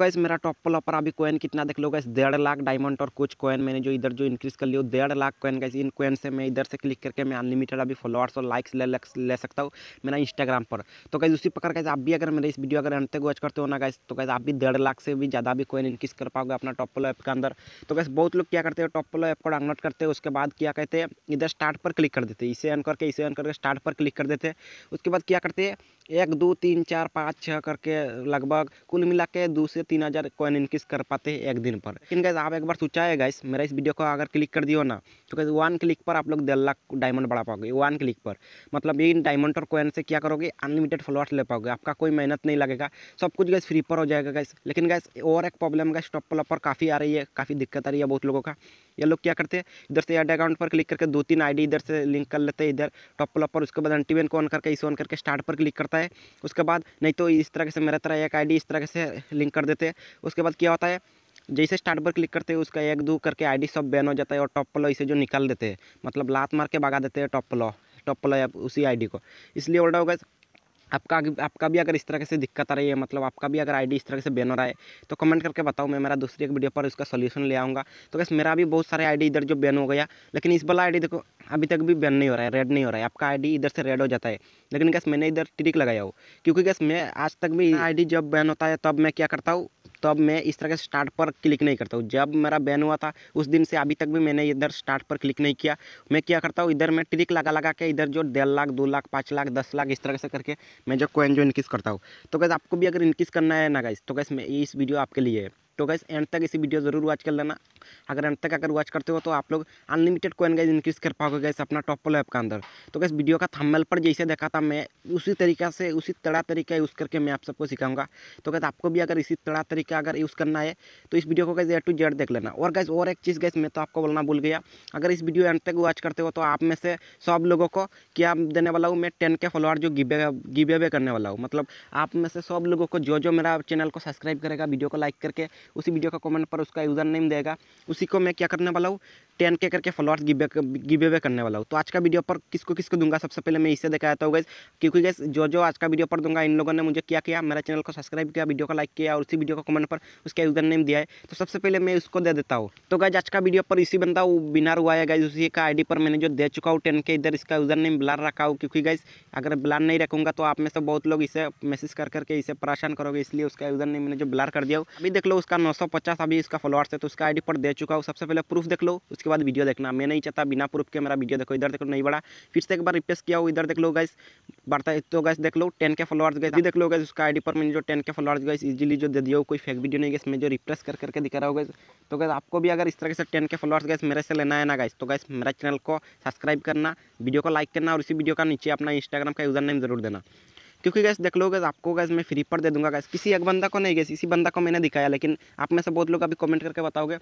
guys मेरा top पल पर अभी कोइन कितना देख लो गाइस डेढ़ लाख डायमंड और कुछ कोइन मैंने जो इधर जो इंक्रीज कर लिया डेढ़ लाख कोइन गाइस इन कोइन से मैं इधर से क्लिक करके मैं अनलिमिटेड अभी फॉलोअर्स और लाइक्स ले ले सकता हूँ मेरा इंस्टाग्राम पर तो कैसे उसी प्रकार कैसे आप भी अगर मेरे इस वीडियो अगर अंत तक वॉच करते हो ना गाइस तो कैसे आप भी डेढ़ लाख से भी ज़्यादा भी कोइन इंक्रीज कर पाओगे अपना टॉप पलो ऐप के अंदर तो कैसे बहुत लोग क्या करते हैं टॉप पलो ऐप को डाउनलोड करते हैं उसके बाद क्या कहते हैं इधर स्टार्ट पर क्लिक कर देते हैं इसे अन करके इसे अन करके स्टार्ट पर क्लिक कर देते हैं उसके बाद क्या करते हैं एक दो तीन चार पाँच छः करके लगभग कुल मिला के दो से तीन हज़ार कॉइन इनक्रीज कर पाते हैं एक दिन पर लेकिन गैस आप एक बार सोचा है गैस मेरा इस वीडियो को अगर क्लिक कर दियो ना तो कैसे वन क्लिक पर आप लोग डेढ़ लाख डायमंड बढ़ा पाओगे वन क्लिक पर मतलब इन डायमंड और कॉइन से क्या करोगे अनलिमिटेड फॉलोअर्स ले पाओगे आपका कोई मेहनत नहीं लगेगा सब कुछ गैस फ्री पर हो जाएगा गैस लेकिन गैस और एक प्रॉब्लम गैस टॉप प्लॉप पर काफ़ी आ रही है काफ़ी दिक्कत आ रही है बहुत लोगों का ये लोग क्या करते हैं इधर से एड अकाउंट पर क्लिक करके दो तीन आई इधर से लिंक कर लेते हैं इधर टॉप प्लॉप पर उसके बाद एंटीवेन को ऑन करके इस ऑन करके स्टार्ट पर क्लिक करता है उसके बाद नहीं तो इस तरह से मेरा तरह एक आईडी इस तरह से लिंक कर देते हैं उसके बाद क्या होता है जैसे स्टार्ट पर क्लिक करते हैं उसका एक दो करके आईडी सब बैन हो जाता है और टॉप प्लो इसे जो निकाल देते हैं मतलब लात मार के भगा देते हैं टॉप प्लो टॉप प्लो या उसी आईडी को इसलिए ऑर्डर होगा आपका आपका भी अगर इस तरह से दिक्कत आ रही है मतलब आपका भी अगर आईडी इस तरह से बैनर आए तो कमेंट करके बताओ मैं मेरा दूसरी एक वीडियो पर उसका सोल्यूशन ले आऊँगा तो कैसे मेरा भी बहुत सारे आईडी इधर जो बैन हो गया लेकिन इस वाला आईडी देखो अभी तक भी बैन नहीं हो रहा है रेड नहीं हो रहा है आपका आई इधर से रेड हो जाता है लेकिन कैसे मैंने इधर ट्रिक लगाया हो क्योंकि कैसे मैं आज तक भी आई जब बैन होता है तब मैं क्या करता हूँ तब मैं इस तरह के स्टार्ट पर क्लिक नहीं करता हूँ जब मेरा बैन हुआ था उस दिन से अभी तक भी मैंने इधर स्टार्ट पर क्लिक नहीं किया मैं क्या करता हूँ इधर मैं ट्रिक लगा लगा के इधर जो डेढ़ लाख दो लाख पाँच लाख दस लाख इस तरह से करके मैं जो कोइन जो इनक्रीज़ करता हूँ तो कैसे आपको भी अगर इनक्रीज़ करना है ना गाइस तो कैसे मैं इस वीडियो आपके लिए है तो गैस एंड तक इसी वीडियो ज़रूर वॉच कर लेना अगर एंड तक अगर वॉच करते हो तो आप लोग अनलिमिटेड कोइन गैस इंक्रीज़ कर पाओगे गैस अपना टॉप पोलो ऐप का अंदर तो गैस वीडियो का थंबनेल पर जैसे देखा था मैं उसी तरीका से उसी तड़ा तरीका यूज़ करके मैं आप सबको सिखाऊंगा तो गैस आपको भी अगर इसी तड़ा तरीका अगर यूज़ करना है तो इस वीडियो को गैस ए टू जेड देख लेना और गैस और एक चीज़ गैस मैं तो आपको बोलना भूल गया अगर इस वीडियो एंड तक वॉच करते हो तो आप में से सब लोगों को क्या देने वाला हूँ मैं टेन के फॉलोअर जो गिवे गिवे करने वाला हूँ मतलब आप में से सब लोगों को जो जो मेरा चैनल को सब्सक्राइब करेगा वीडियो को लाइक करके उसी वीडियो का कमेंट पर उसका यूज़र नेम देगा उसी को मैं क्या करने वाला हूँ टेन के करके फॉलोअर्स गिवे गिवे करने वाला हूँ तो आज का वीडियो पर किसको किसको दूंगा सबसे पहले मैं इसे दिखाया था गैस क्योंकि गैस जो जो आज का वीडियो पर दूंगा इन लोगों ने मुझे क्या किया मेरा चैनल को सब्सक्राइब किया वीडियो को लाइक किया और उसी वीडियो को कमेंट पर उसका यूजर नेम दिया है तो सबसे पहले मैं उसको दे देता हूँ तो गैज आज का वीडियो पर इसी बंदा वो बिना हुआ है गैस उसी का आई पर मैंने जो दे चुका हूँ टेन के इधर इसका यूजर नेम ब्लार रखा हूँ क्योंकि गैस अगर ब्लार नहीं रखूँगा तो आप में से बहुत लोग इसे मैसेज कर करके इसे परेशान करोगे इसलिए उसका यूजर नेम मैंने जो ब्लार कर दिया हूँ अभी देख लो उसका नौ अभी इसका फॉलोअर्स है तो उसका आई पर दे चुका हूँ सबसे पहले प्रूफ देख लो उसके बाद वीडियो देखना मैं नहीं चाहता बिना प्रूफ के मेरा वीडियो देखो इधर देखो नहीं बढ़ा फिर से एक बार रिप्लेस किया हुआ इधर देख लो गाइस बढ़ता है तो गैस देख लो टेन के फॉलोअर्स गए देख लो गए उसका आईडी पर मैंने जो टेन के फॉलोअर्स गए इजीली जो दे दिया कोई फेक वीडियो नहीं गैस मैं जो रिप्लेस कर करके दिखा रहा हूँ गैस तो गैस आपको भी अगर इस तरह से टेन के फॉलोअर्स गैस मेरे से लेना है ना गैस तो गैस मेरा चैनल को सब्सक्राइब करना वीडियो को लाइक करना और इसी वीडियो का नीचे अपना इंस्टाग्राम का यूज़र नेम जरूर देना क्योंकि गैस देख लो गैस आपको गैस मैं फ्री पर दे दूंगा गैस किसी एक बंदा को नहीं गैस इसी बंदा को मैंने दिखाया लेकिन आप में से बहुत लोग अभी कमेंट करके बताओगे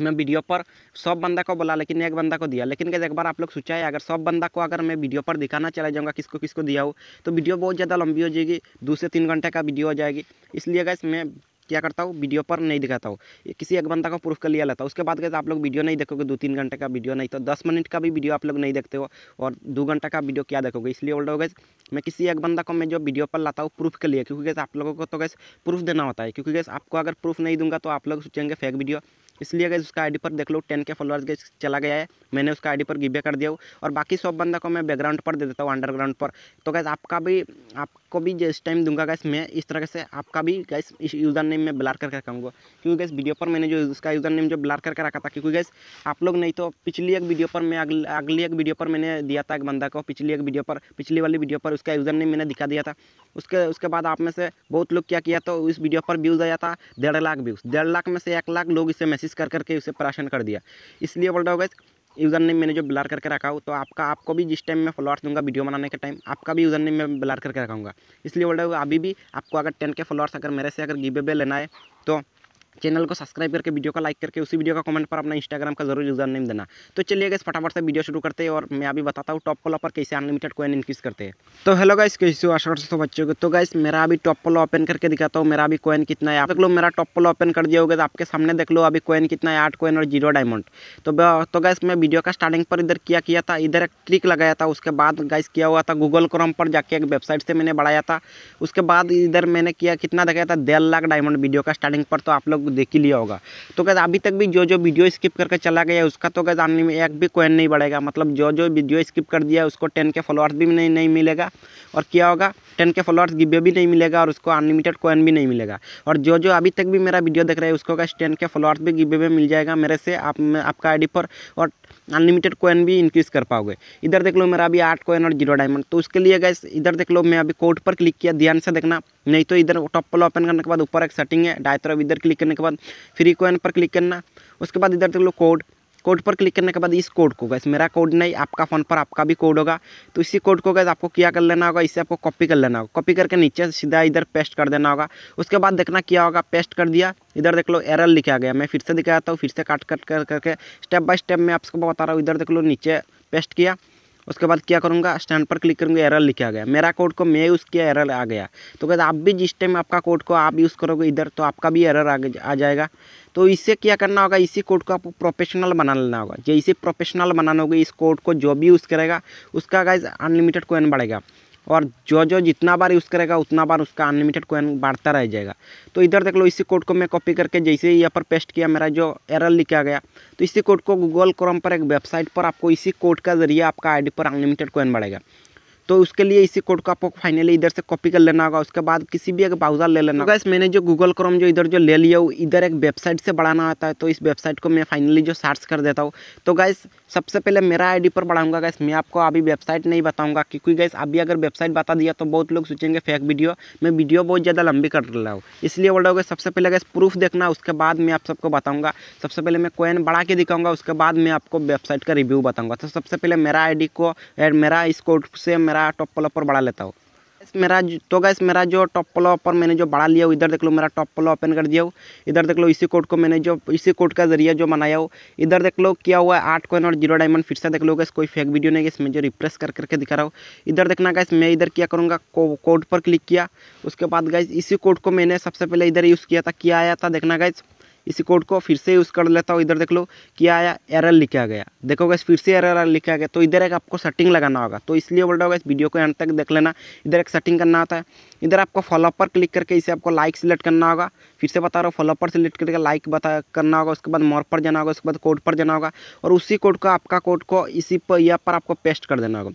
मैं वीडियो पर सब बंदा को बोला लेकिन एक बंदा को दिया लेकिन कैसे एक बार आप लोग सोचा है अगर सब बंदा को अगर मैं वीडियो पर दिखाना चला जाऊँगा किसको किसको दिया हो तो वीडियो बहुत ज़्यादा लंबी हो जाएगी दो से तीन घंटे का वीडियो हो जाएगी इसलिए गैस मैं क्या करता हूँ वीडियो पर नहीं दिखाता हूँ किसी एक बंदा का प्रूफ कर लिया लेता उसके बाद कैसे आप लोग वीडियो नहीं देखोगे दो तीन घंटे का वीडियो नहीं तो दस मिनट का भी वीडियो आप लोग नहीं देखते हो और दो घंटा का वीडियो क्या देखोगे इसलिए बोल रहे मैं किसी एक बंदा को मैं जो वीडियो पर लाता हूँ प्रूफ के लिए क्योंकि गैस आप लोगों को तो गैस प्रूफ देना होता है क्योंकि गैस आपको अगर प्रूफ नहीं दूंगा तो आप लोग सोचेंगे फेक वीडियो इसलिए गई उसका आईडी पर देख लो टेन के फॉलोअर्स चला गया है मैंने उसका आईडी पर गिबे कर दिया हूँ और बाकी सब बंदा को मैं बैकग्राउंड पर दे देता हूँ अंडरग्राउंड पर तो गैस आपका भी आपको भी जिस टाइम दूंगा गैस मैं इस तरह से आपका भी गैस इस यूज़र नेम में ब्लार करके रखाऊंगा क्योंकि गैस वीडियो पर मैंने जो उसका यूज़र नेम जो ब्लार करके रखा था क्योंकि गैस आप लोग नहीं तो पिछली एक वीडियो पर मैं अगली अगली एक वीडियो पर मैंने दिया था एक बंदा को पिछली एक वीडियो पर पिछली वाली वीडियो पर उसका यूज़र नेम मैंने दिखा दिया था उसके उसके बाद आप में से बहुत लोग क्या किया तो उस वीडियो पर व्यूज़ आया था डेढ़ लाख व्यूज़ डेढ़ लाख में से एक लाख लोग इसे मैसेज कोशिश कर करके उसे परेशान कर दिया इसलिए बोल रहा हूँ यूज़र नेम मैंने जो ब्लर करके रखा हो तो आपका आपको भी जिस टाइम मैं फॉलोअर्स दूंगा वीडियो बनाने के टाइम आपका भी यूज़र नेम मैं ब्लर करके रखाऊंगा इसलिए बोल रहा हूँ अभी भी आपको अगर टेन के फॉलोअर्स अगर मेरे से अगर गिवे लेना है तो चैनल को सब्सक्राइब करके वीडियो को लाइक करके उसी वीडियो का कमेंट पर अपना इंस्टाग्राम का जरूर यूजर नेम देना तो चलिए गए फटाफट से वीडियो शुरू करते हैं और मैं अभी बताता हूँ टॉप कॉलर पर कैसे अनलिमिटेड कोइन इंक्रीज करते हैं तो हेलो गाइस कैसे हो आशा करते बच्चों को तो गाइस मेरा अभी टॉप कॉलर ओपन करके दिखाता हूँ मेरा अभी कोइन कितना है आप लो मेरा टॉप कॉलर ओपन कर दिया होगा तो आपके सामने देख लो अभी कोइन कितना है आठ कोइन और जीरो डायमंड तो तो गाइस मैं वीडियो का स्टार्टिंग पर इधर किया किया था इधर एक ट्रिक लगाया था उसके बाद गाइस किया हुआ था गूगल क्रोम पर जाके एक वेबसाइट से मैंने बढ़ाया था उसके बाद इधर मैंने किया कितना दिखाया था डेढ़ लाख डायमंड वीडियो का स्टार्टिंग पर तो आप लोग लोग देख ही लिया होगा तो कहते अभी तक भी जो जो वीडियो स्किप करके चला गया उसका तो क्या आने में एक भी कोइन नहीं बढ़ेगा मतलब जो जो वीडियो स्किप कर दिया उसको टेन के फॉलोअर्स भी नहीं नहीं मिलेगा और क्या होगा टेन के फॉलोअर्स गिबे भी नहीं मिलेगा और उसको अनलिमिटेड कोइन भी नहीं मिलेगा और जो जो अभी तक भी मेरा वीडियो देख रहा है उसको टेन के फॉलोअर्स भी गिबे में मिल जाएगा मेरे से आप आपका आई पर और अनलिमिटेड कोइन भी इंक्रीज़ कर पाओगे इधर देख लो मेरा अभी आठ कोइन और जीरो डायमंड तो उसके लिए गैस इधर देख लो मैं अभी कोड पर क्लिक किया ध्यान से देखना नहीं तो इधर टॉप पर ओपन करने के बाद ऊपर एक सेटिंग है डाय तरफ इधर क्लिक करने के बाद फ्री कोइन पर क्लिक करना उसके बाद इधर देख लो कोड कोड पर क्लिक करने के बाद इस कोड को गैस मेरा कोड नहीं आपका फ़ोन पर आपका भी कोड होगा तो इसी कोड को गैस आपको क्या कर लेना होगा इसे आपको कॉपी कर लेना होगा कॉपी करके नीचे सीधा इधर पेस्ट कर देना होगा उसके बाद देखना क्या होगा पेस्ट कर दिया इधर देख लो एरर लिखा गया मैं फिर से दिखाता हूँ फिर से काट कट कर करके स्टेप बाय स्टेप मैं आपको बता रहा हूँ इधर देख लो नीचे पेस्ट किया उसके बाद क्या करूँगा स्टैंड पर क्लिक करूँगा एरर लिखा गया मेरा कोड को मैं यूज़ किया एरर आ गया तो कहते आप भी जिस टाइम आपका कोड को आप यूज़ करोगे इधर तो आपका भी एरर आ जाएगा तो इससे क्या करना होगा इसी कोड को आपको प्रोफेशनल बना लेना होगा जैसे प्रोफेशनल बनाना होगा इस कोड को जो भी यूज़ करेगा उसका गाइज अनलिमिटेड कोइन बढ़ेगा और जो जो जितना बार यूज़ करेगा उतना बार उसका अनलिमिटेड कोइन बढ़ता रह जाएगा तो इधर देख लो इसी कोड को मैं कॉपी करके जैसे ही यहाँ पर पेस्ट किया मेरा जो एरर लिखा गया तो इसी कोड को गूगल क्रोम पर एक वेबसाइट पर आपको इसी कोड का जरिए आपका आईडी पर अनलिमिटेड कोइन बढ़ेगा तो उसके लिए इसी कोड को आपको फाइनली इधर से कॉपी कर लेना होगा उसके बाद किसी भी एक ब्राउजर ले लेना होगा तो मैंने जो गूगल क्रोम जो इधर जो ले लिया हूँ इधर एक वेबसाइट से बढ़ाना आता है तो इस वेबसाइट को मैं फाइनली जो सर्च कर देता हूँ तो गैस सबसे पहले मेरा आईडी पर बढ़ाऊंगा गैस मैं आपको अभी वेबसाइट नहीं बताऊंगा क्योंकि गैस अभी अगर वेबसाइट बता दिया तो बहुत लोग सोचेंगे फेक वीडियो मैं वीडियो बहुत ज़्यादा लंबी कर रहा हूँ इसलिए बोल रहा हूँ सबसे पहले गैस प्रूफ देखना उसके बाद मैं आप सबको बताऊँगा सबसे पहले मैं कोइन बढ़ा के दिखाऊंगा उसके बाद मैं आपको वेबसाइट का रिव्यू बताऊँगा तो सबसे पहले मेरा आई को मेरा इस कोड से मेरा मेरा टॉप पलो पर बढ़ा लेता हूँ मेरा तो गैस मेरा जो टॉप पलो पर मैंने जो बढ़ा लिया हो इधर देख लो मेरा टॉप पलो ओपन कर दिया हो इधर देख लो इसी कोड को मैंने जो इसी कोड का जरिए जो बनाया हो इधर देख लो क्या हुआ है आठ कॉइन और जीरो डायमंड फिर से देख लो गैस कोई फेक वीडियो नहीं गैस मैं जो रिप्रेस कर करके दिखा रहा हूँ इधर देखना गैस मैं इधर क्या करूँगा कोड पर क्लिक किया उसके बाद गैस इसी कोड को मैंने सबसे पहले इधर यूज़ किया था किया आया था देखना गैस इसी कोड को फिर से यूज़ कर लेता हूँ इधर देख लो क्या आया एरर लिखा गया देखो गैस फिर से एरर लिखा गया तो इधर एक आपको सेटिंग लगाना होगा तो इसलिए बोल रहा होगा इस वीडियो को एंड तक देख लेना इधर एक सेटिंग करना होता है इधर आपको फॉलोअप पर क्लिक करके इसे आपको लाइक सिलेक्ट करना होगा फिर से बता रहा हूँ फॉलोअप पर सिलेक्ट करके लाइक बता करना होगा उसके बाद मोर पर जाना होगा उसके बाद कोड पर जाना होगा और उसी कोड को आपका कोड को इसी पर यह पर आपको पेस्ट कर देना होगा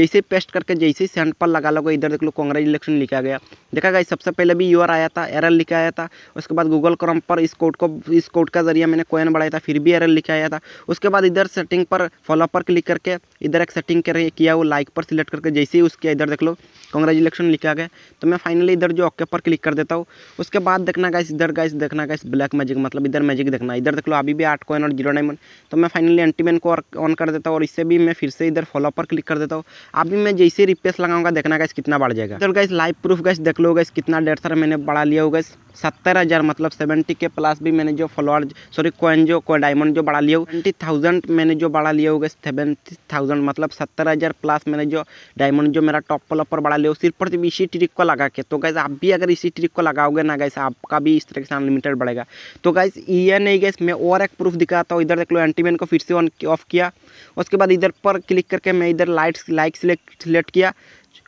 जैसे पेस्ट करके जैसे ही सेंड पर लगा लोगे इधर देख लो इलेक्शन लिखा गया देखा गया सबसे पहले भी यूर आया था एरर लिखा आया था उसके बाद गूगल क्रम पर इस कोड को इस कोड का जरिए मैंने कोयन बढ़ाया था फिर भी एरर लिखा आया था उसके बाद इधर सेटिंग पर फॉलोअप पर क्लिक करके इधर एक सेटिंग कर किया वो लाइक पर सिलेक्ट करके जैसे ही उसके इधर देख लो कॉन्ग्रेचुलेक्शन लिखा गया तो मैं फाइनली इधर जो ओके पर क्लिक कर देता हूँ उसके बाद देखना गाइस इधर गाइस देखना गाइस ब्लैक मैजिक मतलब इधर मैजिक देखना इधर देख लो अभी भी आठ कोयन और जीरो डायमंड तो मैं फाइनली एंटीमैन को ऑन कर देता हूँ और इससे भी मैं फिर से इधर फॉलो पर क्लिक कर देता हूँ अभी मैं जैसे रिप्लेस लगाऊंगा देखना गाइस कितना बढ़ जाएगा इधर गाइस लाइव प्रूफ गाइस देख लो गाइस कितना डेढ़ सर मैंने बढ़ा लिया हो गाइस सत्तर हज़ार मतलब सेवेंटी के प्लस भी मैंने जो फॉलोअर सॉरी कोइन जो कोई डायमंड जो बढ़ा लिया ट्वेंटी थाउजेंड मैंने जो बढ़ा लिया होगा सेवेंटी थाउजेंड मतलब सत्तर हज़ार प्लस मैंने जो डायमंड जो मेरा टॉप पल पर बढ़ा लिया सिर्फ पर इसी ट्रिक को लगा के तो गैस आप भी अगर इसी ट्रिक को लगाओगे ना गैस आपका भी इस तरह से अनलिमिटेड बढ़ेगा तो गैस ये नहीं गैस मैं और एक प्रूफ दिखाता हूँ इधर देख लो एंटीमैन को फिर से ऑन ऑफ किया उसके बाद इधर पर क्लिक करके मैं इधर लाइट्स लाइक सिलेक्ट सिलेक्ट किया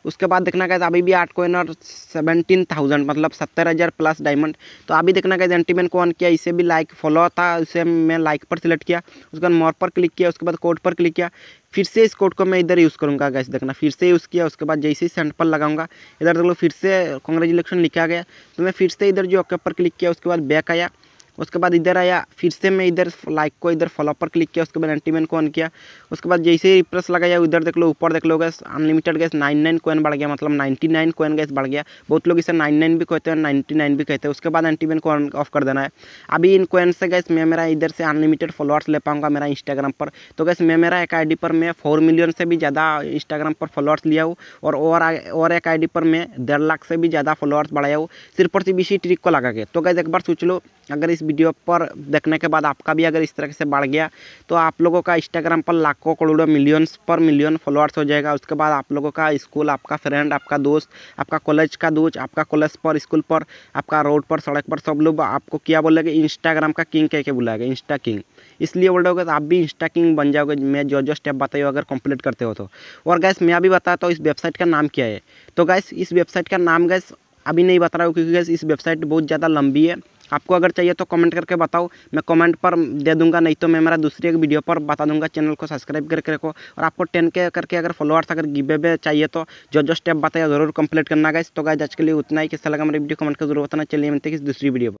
उसके बाद देखना गया अभी भी आठ कोइनर सेवेंटीन थाउजेंड मतलब सत्तर हज़ार प्लस डायमंड तो अभी देखना गया एंटीमैन को ऑन किया इसे भी लाइक फॉलो था उसे मैं लाइक पर सिलेक्ट किया उसके बाद मोर पर क्लिक किया उसके बाद कोड पर क्लिक किया फिर से इस कोड को मैं इधर यूज़ करूँगा गैस देखना फिर से यूज़ किया उसके बाद जैसे ही सेंट पर लगाऊंगा इधर देख लो फिर से कॉन्ग्रेचुलेक्शन लिखा गया तो मैं फिर से इधर जो ओके पर क्लिक किया उसके बाद बैक आया उसके बाद इधर आया फिर से मैं इधर लाइक को इधर फॉलो पर क्लिक किया उसके बाद एंटीमेन को ऑन किया उसके बाद जैसे ही प्रेस लगाया उधर देख लो ऊपर देख लो guys unlimited guys nine nine coin बढ़ गया मतलब नाइन्टी नाइन कोइन गैस बढ़ गया बहुत लोग इसे नाइन नाइन भी कहते हैं नाइन्टी नाइन भी कहते हैं उसके बाद एंटीमेन को ऑन ऑफ कर देना है अभी इन कोइन से गैस मैं मेरा इधर से अनलिमिटेड फॉलोअर्स ले पाऊँगा मेरा इंस्टाग्राम पर तो गैस मैं मेरा एक आई पर मैं फोर मिलियन से भी ज़्यादा इंस्टाग्राम पर फॉलोअर्स लिया हूँ और और एक आई पर मैं डेढ़ लाख से भी ज़्यादा फॉलोअर्स बढ़ाया हूँ सिर्फ और सिर्फ इसी ट्रिक को लगा के तो गैस एक बार सोच लो अगर इस इस वीडियो पर देखने के बाद आपका भी अगर इस तरह से बढ़ गया तो आप लोगों का इंस्टाग्राम पर लाखों करोड़ों मिलियंस पर मिलियन फॉलोअर्स हो जाएगा उसके बाद आप लोगों का स्कूल आपका फ्रेंड आपका दोस्त आपका कॉलेज का दोस्त आपका कॉलेज पर स्कूल पर आपका रोड पर सड़क पर सब लोग आपको क्या बोलेगा इंस्टाग्राम का किंग कह के बुलाएगा इंस्टा किंग इसलिए बोल रहे हो तो आप भी इंस्टा किंग बन जाओगे मैं जो जो स्टेप बताइए अगर कंप्लीट करते हो तो और गैस मैं अभी बताता हूँ इस वेबसाइट का नाम क्या है तो गैस इस वेबसाइट का नाम गैस अभी नहीं बता रहा हूँ क्योंकि गैस इस वेबसाइट बहुत ज़्यादा लंबी है आपको अगर चाहिए तो कमेंट करके बताओ मैं कमेंट पर दे दूंगा नहीं तो मैं मेरा दूसरी एक वीडियो पर बता दूंगा चैनल को सब्सक्राइब करके रखो और आपको टेन के करके अगर फॉलोअर्स अगर गिबे पे चाहिए तो जो जो स्टेप बताया ज़रूर कंप्लीट करना गाइस तो गाइस आज के लिए उतना ही कैसा लगा मेरी वीडियो कमेंट कर जरूर बताना चलिए मिलते किसी दूसरी वीडियो